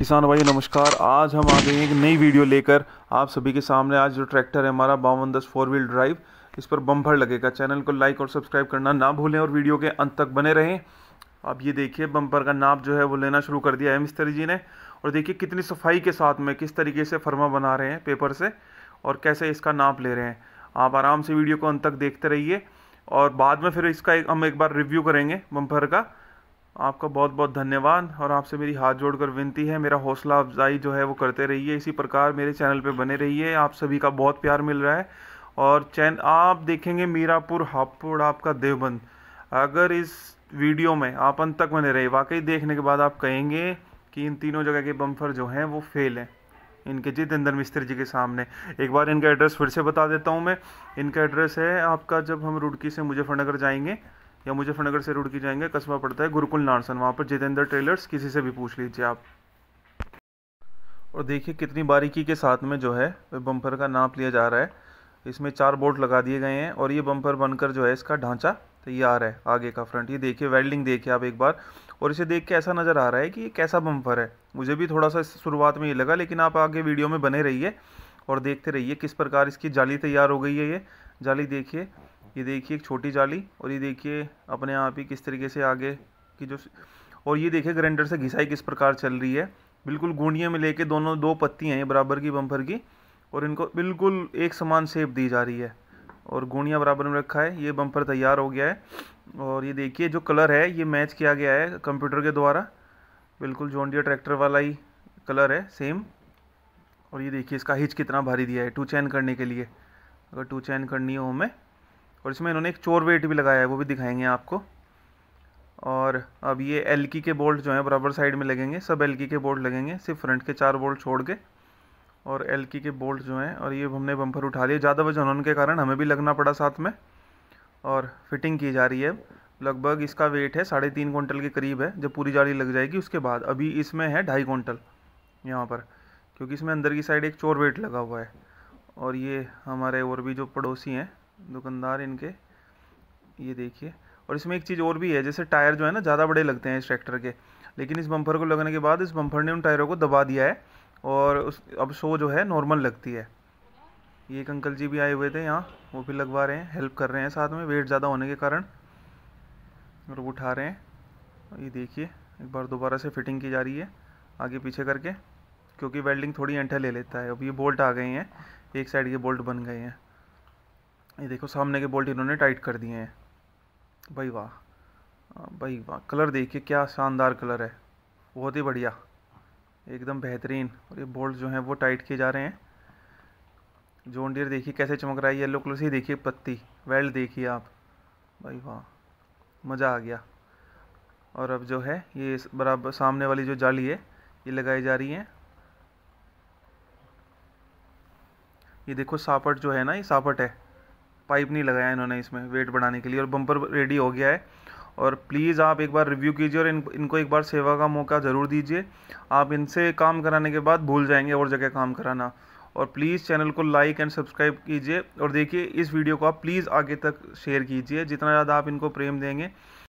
किसान भाई नमस्कार आज हम आ गए हैं एक नई वीडियो लेकर आप सभी के सामने आज जो ट्रैक्टर है हमारा बावन दस फोर व्हील ड्राइव इस पर बम्फर लगेगा चैनल को लाइक और सब्सक्राइब करना ना भूलें और वीडियो के अंत तक बने रहें आप ये देखिए बम्पर का नाप जो है वो लेना शुरू कर दिया है मिस्त्री जी ने और देखिए कितनी सफाई के साथ में किस तरीके से फर्मा बना रहे हैं पेपर से और कैसे इसका नाप ले रहे हैं आप आराम से वीडियो को अंत तक देखते रहिए और बाद में फिर इसका एक, हम एक बार रिव्यू करेंगे बम्पर का आपका बहुत बहुत धन्यवाद और आपसे मेरी हाथ जोड़कर विनती है मेरा हौसला अफजाई जो है वो करते रहिए इसी प्रकार मेरे चैनल पे बने रहिए आप सभी का बहुत प्यार मिल रहा है और चैन आप देखेंगे मीरापुर हापुड़ आपका देवबंद अगर इस वीडियो में आप अंत तक बने रहे वाकई देखने के बाद आप कहेंगे कि इन तीनों जगह के बम्फर जो हैं वो फेल हैं इनके जितेंद्र मिस्त्री जी के सामने एक बार इनका एड्रेस फिर से बता देता हूँ मैं इनका एड्रेस है आपका जब हम रुड़की से मुजफ्फरनगर जाएंगे या मुजफ्फरनगर से रुड़की जाएंगे कस्बा पड़ता है गुरुकुल नारसन वहाँ पर जितेंद्र ट्रेलर्स किसी से भी पूछ लीजिए आप और देखिए कितनी बारीकी के साथ में जो है बम्पर का नाप लिया जा रहा है इसमें चार बोर्ड लगा दिए गए हैं और ये बम्पर बनकर जो है इसका ढांचा तैयार है आगे का फ्रंट ये देखिए वेल्डिंग देखिए आप एक बार और इसे देख के ऐसा नज़र आ रहा है कि ये कैसा बम्पर है मुझे भी थोड़ा सा शुरुआत में ये लगा लेकिन आप आगे वीडियो में बने रहिए और देखते रहिए किस प्रकार इसकी जाली तैयार हो गई है ये जाली देखिए ये देखिए एक छोटी जाली और ये देखिए अपने आप ही किस तरीके से आगे की जो और ये देखिए ग्राइंडर से घिसाई किस प्रकार चल रही है बिल्कुल गूंढिए में लेके दोनों दो पत्तियाँ हैं बराबर की बम्पर की और इनको बिल्कुल एक समान सेप दी जा रही है और गुणिया बराबर में रखा है ये बम्पर तैयार हो गया है और ये देखिए जो कलर है ये मैच किया गया है कंप्यूटर के द्वारा बिल्कुल जोंडिया ट्रैक्टर वाला ही कलर है सेम और ये देखिए इसका हिच कितना भारी दिया है टू चैन करने के लिए अगर टू चैन करनी हो हमें और इसमें इन्होंने एक चोर वेट भी लगाया है वो भी दिखाएंगे आपको और अब ये एल की के बोल्ट जो हैं बराबर साइड में लगेंगे सब एल की के बोल्ट लगेंगे सिर्फ फ्रंट के चार बोल्ट छोड़ के और एल की के बोल्ट जो हैं और ये हमने बम्पर उठा लिए ज़्यादा वजन होने के कारण हमें भी लगना पड़ा साथ में और फिटिंग की जा रही है लगभग इसका वेट है साढ़े तीन क्विंटल के करीब है जब पूरी जाली लग जाएगी उसके बाद अभी इसमें है ढाई क्विंटल यहाँ पर क्योंकि इसमें अंदर की साइड एक चोर वेट लगा हुआ है और ये हमारे और भी जो पड़ोसी हैं दुकानदार इनके ये देखिए और इसमें एक चीज़ और भी है जैसे टायर जो है ना ज़्यादा बड़े लगते हैं इस ट्रैक्टर के लेकिन इस बम्पर को लगने के बाद इस बम्पर ने उन टायरों को दबा दिया है और उस अब शो जो है नॉर्मल लगती है ये एक अंकल जी भी आए हुए थे यहाँ वो भी लगवा रहे हैं हेल्प कर रहे हैं साथ में वेट ज़्यादा होने के कारण और वो उठा रहे हैं ये देखिए एक बार दोबारा से फिटिंग की जा रही है आगे पीछे करके क्योंकि वेल्डिंग थोड़ी अंठा ले लेता है अब ये बोल्ट आ गए हैं एक साइड के बोल्ट बन गए हैं ये देखो सामने के बोल्ट इन्होंने टाइट कर दिए हैं भाई वाह हाँ, भाई वाह कलर देखिए क्या शानदार कलर है बहुत ही बढ़िया एकदम बेहतरीन और ये बोल्ट जो हैं वो टाइट किए जा रहे हैं जोन डियर देखिए कैसे चमक रहा है येलो कलर से देखिए पत्ती वेल्ड देखिए आप भाई वाह मज़ा आ गया और अब जो है ये बराबर सामने वाली जो जाली है ये लगाई जा रही है ये देखो सापट जो है ना ये सापट है पाइप नहीं लगाया इन्होंने इसमें वेट बढ़ाने के लिए और बम्पर रेडी हो गया है और प्लीज़ आप एक बार रिव्यू कीजिए और इन इनको एक बार सेवा का मौका ज़रूर दीजिए आप इनसे काम कराने के बाद भूल जाएंगे और जगह काम कराना और प्लीज़ चैनल को लाइक एंड सब्सक्राइब कीजिए और देखिए इस वीडियो को आप प्लीज़ आगे तक शेयर कीजिए जितना ज़्यादा आप इनको प्रेम देंगे